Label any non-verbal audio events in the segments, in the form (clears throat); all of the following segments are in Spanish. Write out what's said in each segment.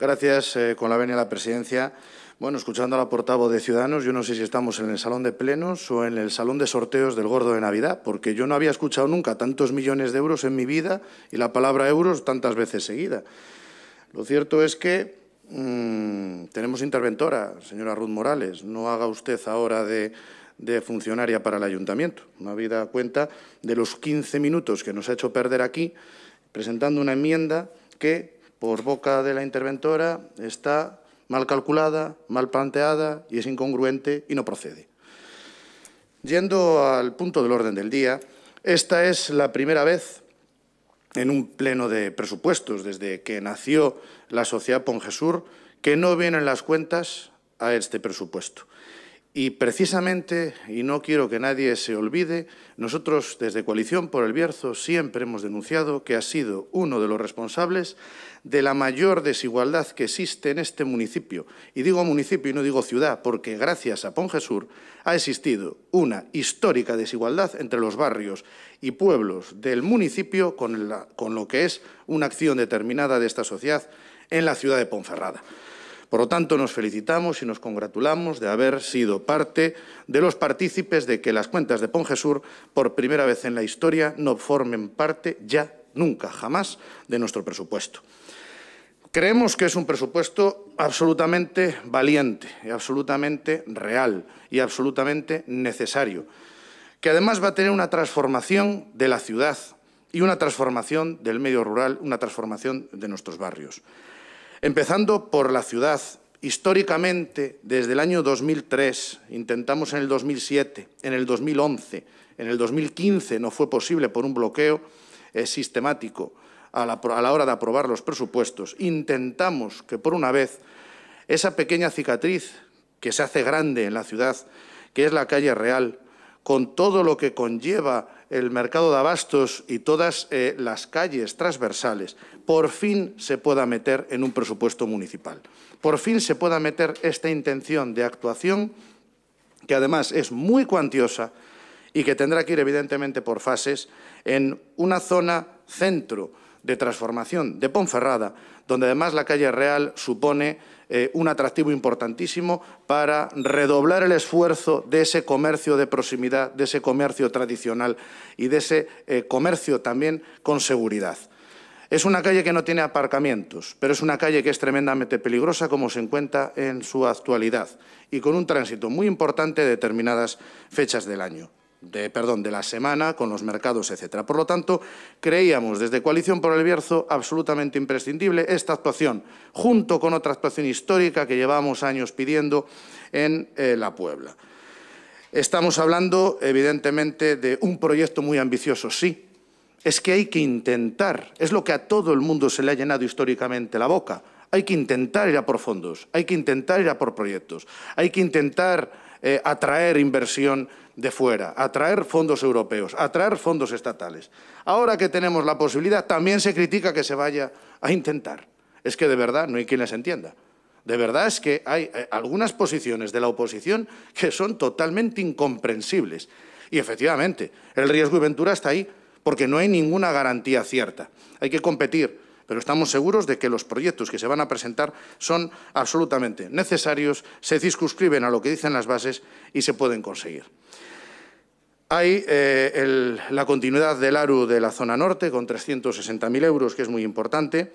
Gracias, eh, con la venia de la presidencia. Bueno, escuchando a la portavoz de Ciudadanos, yo no sé si estamos en el salón de plenos o en el salón de sorteos del gordo de Navidad, porque yo no había escuchado nunca tantos millones de euros en mi vida y la palabra euros tantas veces seguida. Lo cierto es que mm, tenemos interventora, señora Ruth Morales. No haga usted ahora de, funcionaria para el ayuntamiento. No vida cuenta de los 15 minutos que nos ha hecho perder aquí presentando una enmienda que por boca de la interventora está mal calculada, mal planteada y es incongruente y no procede. Yendo al punto del orden del día, esta es la primera vez en un pleno de presupuestos desde que nació la sociedad Pongesur que no vienen las cuentas a este presupuesto. Y precisamente, y no quiero que nadie se olvide, nosotros desde Coalición por el Bierzo siempre hemos denunciado que ha sido uno de los responsables de la mayor desigualdad que existe en este municipio. Y digo municipio y no digo ciudad, porque gracias a Pongesur ha existido una histórica desigualdad entre los barrios y pueblos del municipio con, con lo que es una acción determinada de esta sociedad en la ciudad de Ponferrada. Por lo tanto, nos felicitamos y nos congratulamos de haber sido parte de los partícipes de que las cuentas de Pongesur, por primera vez en la historia, no formen parte ya, nunca, jamás, de nuestro presupuesto. Creemos que es un presupuesto absolutamente valiente, absolutamente real y absolutamente necesario, que además va a tener una transformación de la ciudad y una transformación del medio rural, una transformación de nuestros barrios. Empezando por la ciudad, históricamente, desde el año 2003, intentamos en el 2007, en el 2011, en el 2015 no fue posible por un bloqueo eh, sistemático a la hora de aprobar los presupuestos, intentamos que por una vez esa pequeña cicatriz que se hace grande en la ciudad, que es la calle Real, con todo lo que conlleva el mercado de abastos y todas eh, las calles transversales, por fin se pueda meter en un presupuesto municipal. Por fin se pueda meter esta intención de actuación, que además es muy cuantiosa y que tendrá que ir evidentemente por fases, en una zona centro de transformación de Ponferrada, donde además la calle Real supone eh, un atractivo importantísimo para redoblar el esfuerzo de ese comercio de proximidad, de ese comercio tradicional y de ese eh, comercio también con seguridad. Es una calle que no tiene aparcamientos, pero es una calle que es tremendamente peligrosa como se encuentra en su actualidad y con un tránsito muy importante de determinadas fechas del año de, perdón, de la semana con los mercados, etcétera Por lo tanto, creíamos desde Coalición por el Bierzo absolutamente imprescindible esta actuación, junto con otra actuación histórica que llevamos años pidiendo en eh, la Puebla. Estamos hablando, evidentemente, de un proyecto muy ambicioso, sí. Es que hay que intentar, es lo que a todo el mundo se le ha llenado históricamente la boca. Hay que intentar ir a por fondos, hay que intentar ir a por proyectos, hay que intentar eh, atraer inversión de fuera, atraer fondos europeos, atraer fondos estatales. Ahora que tenemos la posibilidad, también se critica que se vaya a intentar. Es que de verdad no hay quien les entienda. De verdad es que hay eh, algunas posiciones de la oposición que son totalmente incomprensibles. Y efectivamente, el riesgo y ventura está ahí porque no hay ninguna garantía cierta. Hay que competir pero estamos seguros de que los proyectos que se van a presentar son absolutamente necesarios, se circunscriben a lo que dicen las bases y se pueden conseguir. Hay eh, la continuidad del ARU de la zona norte con 360.000 euros, que es muy importante,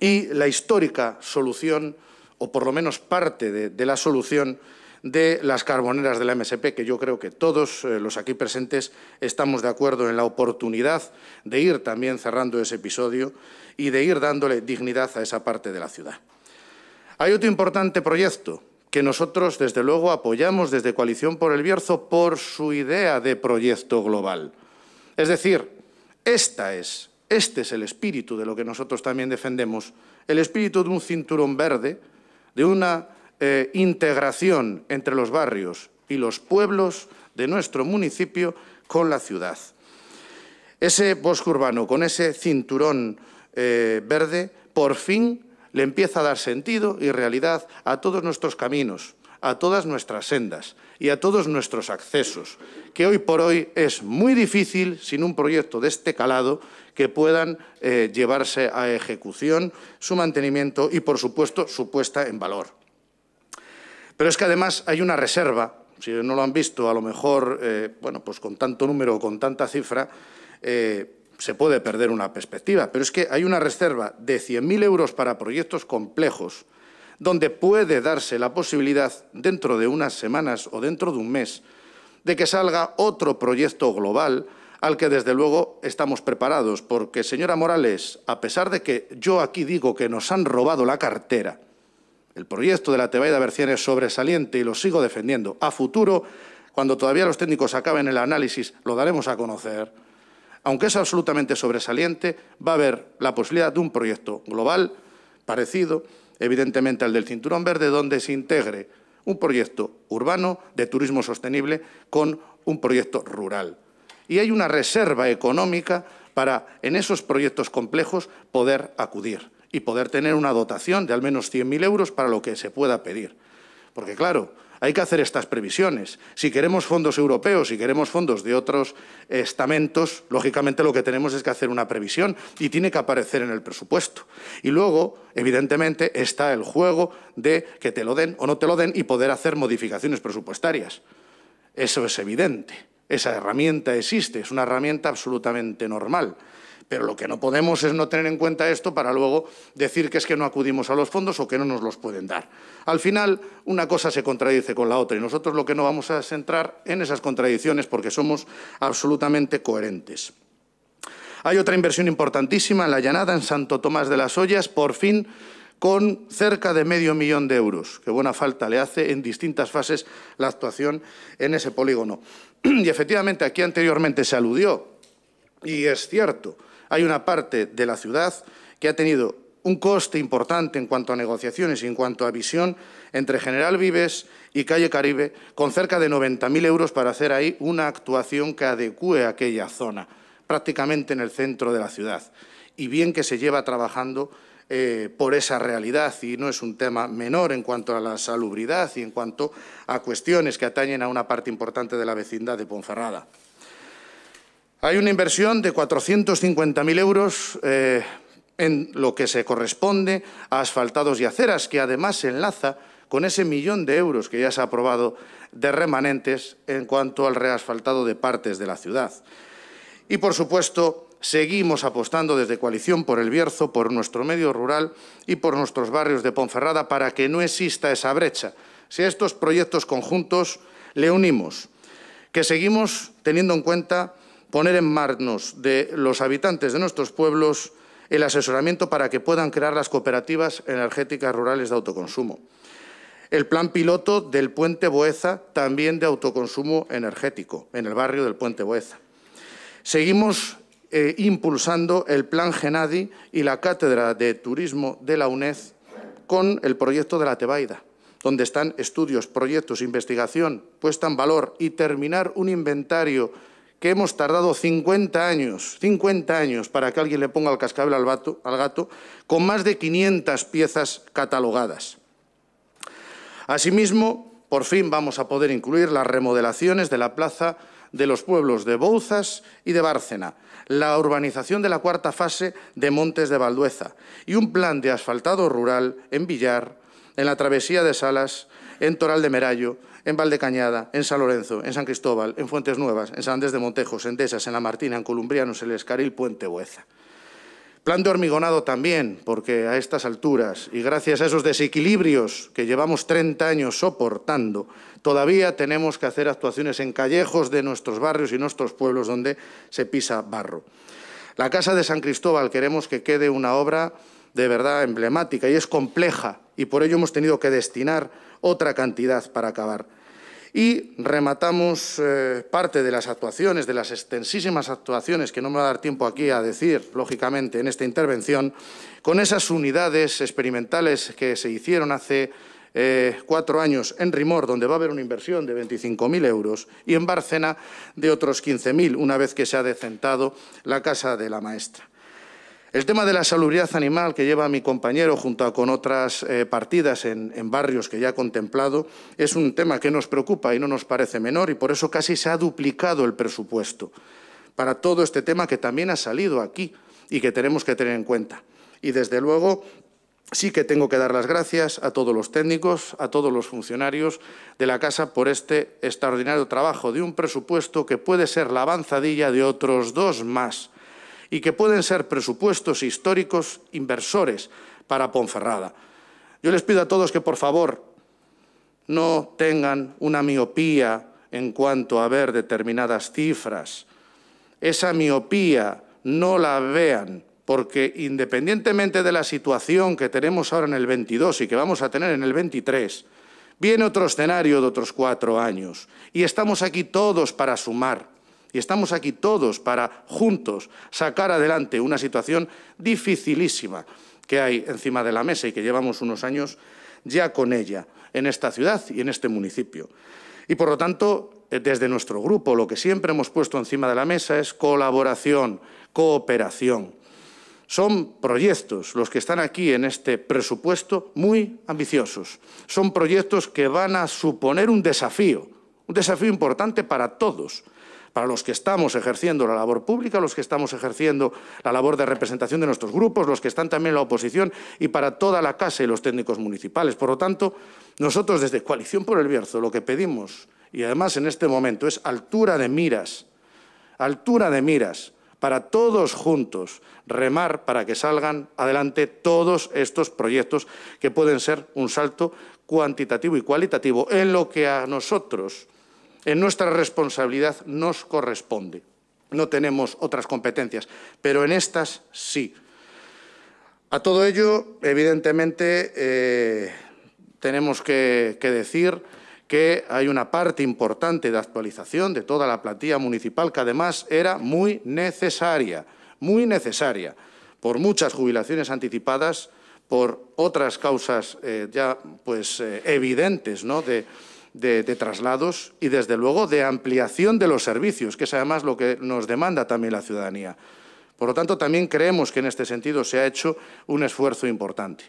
y la histórica solución, o por lo menos parte de la solución, de las carboneras de la MSP, que yo creo que todos eh, los aquí presentes estamos de acuerdo en la oportunidad de ir también cerrando ese episodio y de ir dándole dignidad a esa parte de la ciudad. Hay otro importante proyecto que nosotros, desde luego, apoyamos desde Coalición por el Bierzo por su idea de proyecto global. Es decir, esta es, este es el espíritu de lo que nosotros también defendemos, el espíritu de un cinturón verde, de una eh, integración entre los barrios y los pueblos de nuestro municipio con la ciudad. Ese bosque urbano, con ese cinturón eh, verde, por fin le empieza a dar sentido y realidad a todos nuestros caminos, a todas nuestras sendas y a todos nuestros accesos, que hoy por hoy es muy difícil, sin un proyecto de este calado, que puedan eh, llevarse a ejecución su mantenimiento y, por supuesto, su puesta en valor. Pero es que además hay una reserva, si no lo han visto, a lo mejor, eh, bueno, pues con tanto número o con tanta cifra, eh, se puede perder una perspectiva, pero es que hay una reserva de 100.000 euros para proyectos complejos, donde puede darse la posibilidad, dentro de unas semanas o dentro de un mes, de que salga otro proyecto global al que desde luego estamos preparados, porque señora Morales, a pesar de que yo aquí digo que nos han robado la cartera, el proyecto de la Tebaida Berciana es sobresaliente y lo sigo defendiendo. A futuro, cuando todavía los técnicos acaben el análisis, lo daremos a conocer. Aunque es absolutamente sobresaliente, va a haber la posibilidad de un proyecto global parecido, evidentemente al del Cinturón Verde, donde se integre un proyecto urbano de turismo sostenible con un proyecto rural. Y hay una reserva económica para, en esos proyectos complejos, poder acudir y poder tener una dotación de al menos 100.000 euros para lo que se pueda pedir. Porque claro, hay que hacer estas previsiones. Si queremos fondos europeos, si queremos fondos de otros estamentos, lógicamente lo que tenemos es que hacer una previsión y tiene que aparecer en el presupuesto. Y luego, evidentemente, está el juego de que te lo den o no te lo den y poder hacer modificaciones presupuestarias. Eso es evidente. Esa herramienta existe, es una herramienta absolutamente normal. Pero lo que no podemos es no tener en cuenta esto para luego decir que es que no acudimos a los fondos o que no nos los pueden dar. Al final, una cosa se contradice con la otra y nosotros lo que no vamos a centrar en esas contradicciones porque somos absolutamente coherentes. Hay otra inversión importantísima en la llanada, en Santo Tomás de las Ollas, por fin con cerca de medio millón de euros, que buena falta le hace en distintas fases la actuación en ese polígono. (clears throat) Y efectivamente aquí anteriormente se aludió, y es cierto, hay una parte de la ciudad que ha tenido un coste importante en cuanto a negociaciones y en cuanto a visión entre General Vives y Calle Caribe, con cerca de 90.000 euros para hacer ahí una actuación que adecue a aquella zona, prácticamente en el centro de la ciudad. Y bien que se lleva trabajando eh, por esa realidad y no es un tema menor en cuanto a la salubridad y en cuanto a cuestiones que atañen a una parte importante de la vecindad de Ponferrada. Hay una inversión de 450.000 euros eh, en lo que se corresponde a asfaltados y aceras, que además se enlaza con ese millón de euros que ya se ha aprobado de remanentes en cuanto al reasfaltado de partes de la ciudad. Y, por supuesto, seguimos apostando desde Coalición por el Bierzo, por nuestro medio rural y por nuestros barrios de Ponferrada para que no exista esa brecha. Si a estos proyectos conjuntos le unimos, que seguimos teniendo en cuenta poner en manos de los habitantes de nuestros pueblos el asesoramiento para que puedan crear las cooperativas energéticas rurales de autoconsumo. El plan piloto del puente Boeza, también de autoconsumo energético, en el barrio del puente Boeza. Seguimos eh, impulsando el plan Genadi y la Cátedra de Turismo de la UNED con el proyecto de la Tebaida, donde están estudios, proyectos, investigación, puesta en valor y terminar un inventario que hemos tardado 50 años, 50 años para que alguien le ponga el cascabel al, al gato, con más de 500 piezas catalogadas. Asimismo, por fin vamos a poder incluir las remodelaciones de la plaza de los pueblos de Bouzas y de Bárcena, la urbanización de la cuarta fase de Montes de Valdueza y un plan de asfaltado rural en Villar, en la travesía de Salas, en Toral de Merallo, en Valdecañada, en San Lorenzo, en San Cristóbal, en Fuentes Nuevas, en San Andrés de Montejos, en Desas, en La Martina, en Columbrianos, en El Escaril, Puente Plan de hormigonado también, porque a estas alturas y gracias a esos desequilibrios que llevamos 30 años soportando, todavía tenemos que hacer actuaciones en callejos de nuestros barrios y nuestros pueblos donde se pisa barro. La Casa de San Cristóbal queremos que quede una obra de verdad emblemática y es compleja y por ello hemos tenido que destinar otra cantidad para acabar. Y rematamos eh, parte de las actuaciones, de las extensísimas actuaciones que no me va a dar tiempo aquí a decir, lógicamente, en esta intervención, con esas unidades experimentales que se hicieron hace eh, cuatro años en Rimor, donde va a haber una inversión de 25.000 euros, y en Bárcena de otros 15.000, una vez que se ha decentado la casa de la maestra. El tema de la salubridad animal que lleva mi compañero junto con otras eh, partidas en, en, barrios que ya ha contemplado es un tema que nos preocupa y no nos parece menor y por eso casi se ha duplicado el presupuesto para todo este tema que también ha salido aquí y que tenemos que tener en cuenta. Y desde luego sí que tengo que dar las gracias a todos los técnicos, a todos los funcionarios de la Casa por este extraordinario trabajo de un presupuesto que puede ser la avanzadilla de otros dos más y que pueden ser presupuestos históricos inversores para Ponferrada. Yo les pido a todos que, por favor, no tengan una miopía en cuanto a ver determinadas cifras. Esa miopía no la vean, porque independientemente de la situación que tenemos ahora en el 22 y que vamos a tener en el 23, viene otro escenario de otros cuatro años y estamos aquí todos para sumar y estamos aquí todos para juntos sacar adelante una situación dificilísima que hay encima de la mesa y que llevamos unos años ya con ella en esta ciudad y en este municipio. Y por lo tanto, eh, desde nuestro grupo, lo que siempre hemos puesto encima de la mesa es colaboración, cooperación. Son proyectos, los que están aquí en este presupuesto, muy ambiciosos. Son proyectos que van a suponer un desafío, un desafío importante para todos para los que estamos ejerciendo la labor pública, los que estamos ejerciendo la labor de representación de nuestros grupos, los que están también en la oposición y para toda la casa y los técnicos municipales. Por lo tanto, nosotros desde Coalición por el Bierzo lo que pedimos, y además en este momento, es altura de miras, altura de miras para todos juntos remar para que salgan adelante todos estos proyectos que pueden ser un salto cuantitativo y cualitativo en lo que a nosotros en nuestra responsabilidad nos corresponde. No tenemos otras competencias, pero en estas sí. A todo ello, evidentemente, eh, tenemos que, decir que hay una parte importante de actualización de toda la plantilla municipal que además era muy necesaria, muy necesaria, por muchas jubilaciones anticipadas, por otras causas eh, ya pues eh, evidentes ¿no? de, traslados y, desde luego, de ampliación de los servicios, que es además lo que nos demanda también la ciudadanía. Por lo tanto, también creemos que en este sentido se ha hecho un esfuerzo importante.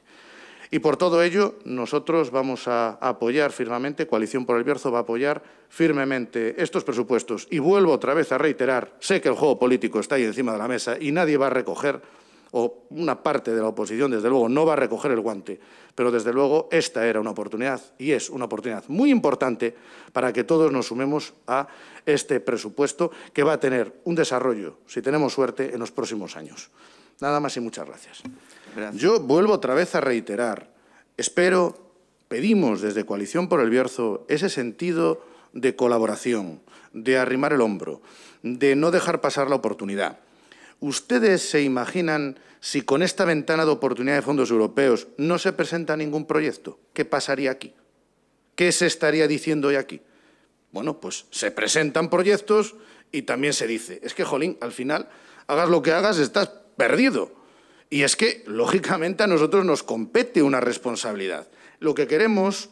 Y por todo ello, nosotros vamos a apoyar firmemente, Coalición por el Bierzo va a apoyar firmemente estos presupuestos. Y vuelvo otra vez a reiterar, sé que el juego político está ahí encima de la mesa y nadie va a recoger o una parte de la oposición, desde luego, no va a recoger el guante, pero desde luego esta era una oportunidad y es una oportunidad muy importante para que todos nos sumemos a este presupuesto que va a tener un desarrollo, si tenemos suerte, en los próximos años. Nada más y muchas gracias. Yo vuelvo otra vez a reiterar, espero, pedimos desde Coalición por el Bierzo ese sentido de colaboración, de arrimar el hombro, de no dejar pasar la oportunidad. ¿Ustedes se imaginan si con esta ventana de oportunidad de fondos europeos no se presenta ningún proyecto? ¿Qué pasaría aquí? ¿Qué se estaría diciendo hoy aquí? Bueno, pues se presentan proyectos y también se dice, es que, jolín, al final, hagas lo que hagas, estás perdido. Y es que, lógicamente, a nosotros nos compete una responsabilidad. Lo que queremos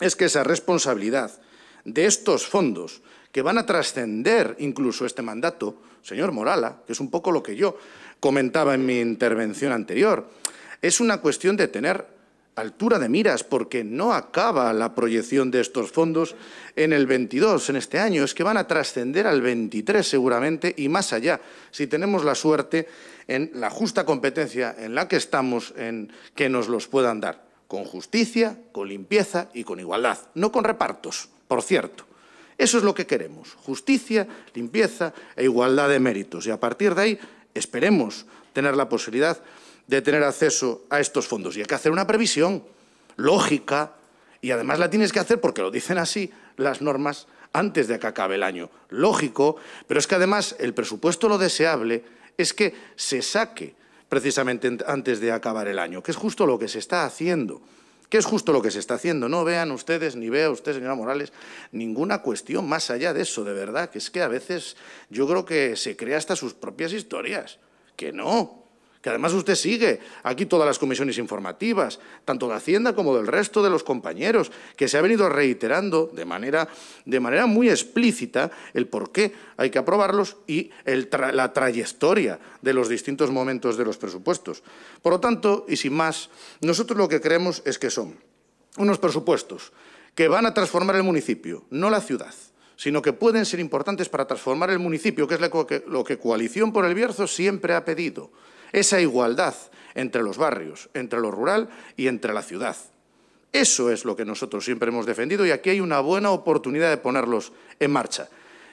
es que esa responsabilidad de estos fondos que van a trascender incluso este mandato, señor Morala, que es un poco lo que yo comentaba en mi intervención anterior. Es una cuestión de tener altura de miras, porque no acaba la proyección de estos fondos en el 22, en este año, es que van a trascender al 23 seguramente y más allá, si tenemos la suerte en la justa competencia en la que estamos, en que nos los puedan dar, con justicia, con limpieza y con igualdad, no con repartos, por cierto. Eso es lo que queremos, justicia, limpieza e igualdad de méritos. Y a partir de ahí esperemos tener la posibilidad de tener acceso a estos fondos. Y hay que hacer una previsión lógica y además la tienes que hacer porque lo dicen así las normas antes de que acabe el año. Lógico, pero es que además el presupuesto lo deseable es que se saque precisamente antes de acabar el año, que es justo lo que se está haciendo que es justo lo que se está haciendo. No vean ustedes, ni vea usted, señora Morales, ninguna cuestión más allá de eso, de verdad, que es que a veces yo creo que se crea hasta sus propias historias, que no, que además usted sigue aquí todas las comisiones informativas, tanto de Hacienda como del resto de los compañeros, que se ha venido reiterando de manera, muy explícita el por qué hay que aprobarlos y la trayectoria de los distintos momentos de los presupuestos. Por lo tanto, y sin más, nosotros lo que creemos es que son unos presupuestos que van a transformar el municipio, no la ciudad, sino que pueden ser importantes para transformar el municipio, que es lo que Coalición por el Bierzo siempre ha pedido, esa igualdad entre los barrios, entre lo rural y entre la ciudad. Eso es lo que nosotros siempre hemos defendido y aquí hay una buena oportunidad de ponerlos en marcha.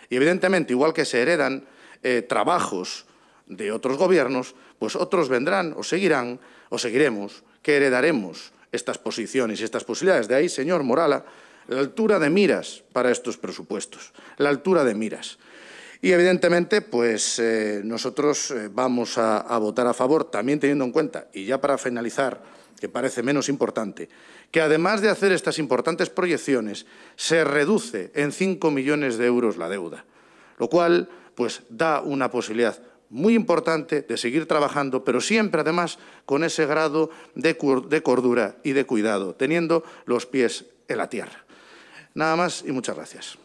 Y evidentemente, igual que se heredan eh, trabajos de otros gobiernos, pues otros vendrán o seguirán o seguiremos que heredaremos estas posiciones y estas posibilidades. De ahí, señor Morala, la altura de miras para estos presupuestos, la altura de miras. Y evidentemente, pues eh, nosotros eh, vamos a, votar a favor, también teniendo en cuenta, y ya para finalizar, que parece menos importante, que además de hacer estas importantes proyecciones, se reduce en 5 millones de euros la deuda, lo cual pues da una posibilidad muy importante de seguir trabajando, pero siempre además con ese grado de cordura y de cuidado, teniendo los pies en la tierra. Nada más y muchas gracias.